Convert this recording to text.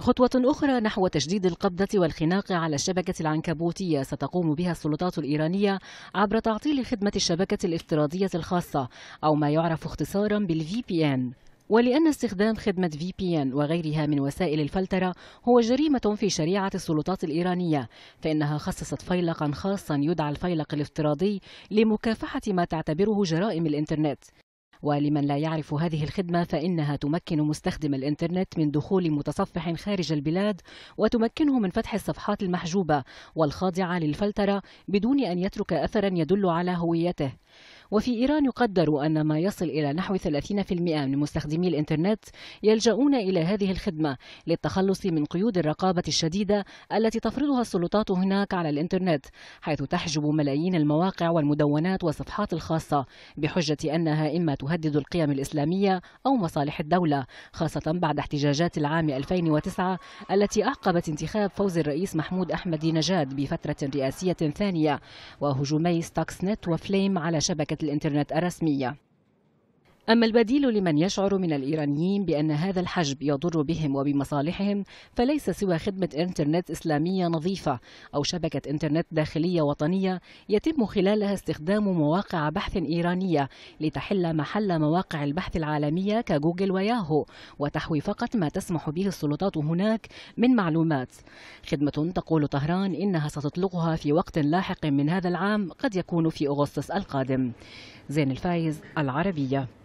خطوة أخرى نحو تشديد القبضة والخناق على الشبكة العنكبوتية ستقوم بها السلطات الإيرانية عبر تعطيل خدمة الشبكة الافتراضية الخاصة أو ما يعرف اختصارا بالفي بي إن ولأن استخدام خدمة في بي إن وغيرها من وسائل الفلترة هو جريمة في شريعة السلطات الإيرانية فإنها خصصت فيلقا خاصا يدعى الفيلق الافتراضي لمكافحة ما تعتبره جرائم الإنترنت ولمن لا يعرف هذه الخدمة فإنها تمكن مستخدم الإنترنت من دخول متصفح خارج البلاد وتمكنه من فتح الصفحات المحجوبة والخاضعة للفلترة بدون أن يترك أثرا يدل على هويته وفي إيران يقدر أن ما يصل إلى نحو 30% من مستخدمي الإنترنت يلجؤون إلى هذه الخدمة للتخلص من قيود الرقابة الشديدة التي تفرضها السلطات هناك على الإنترنت حيث تحجب ملايين المواقع والمدونات والصفحات الخاصة بحجة أنها إما تهدد القيم الإسلامية أو مصالح الدولة خاصة بعد احتجاجات العام 2009 التي أعقبت انتخاب فوز الرئيس محمود أحمدي نجاد بفترة رئاسية ثانية وهجومي ستاكس نت وفليم على شبكة الإنترنت الرسمية أما البديل لمن يشعر من الإيرانيين بأن هذا الحجب يضر بهم وبمصالحهم فليس سوى خدمة إنترنت إسلامية نظيفة أو شبكة إنترنت داخلية وطنية يتم خلالها استخدام مواقع بحث إيرانية لتحل محل مواقع البحث العالمية كجوجل وياهو وتحوي فقط ما تسمح به السلطات هناك من معلومات خدمة تقول طهران إنها ستطلقها في وقت لاحق من هذا العام قد يكون في أغسطس القادم زين الفايز العربية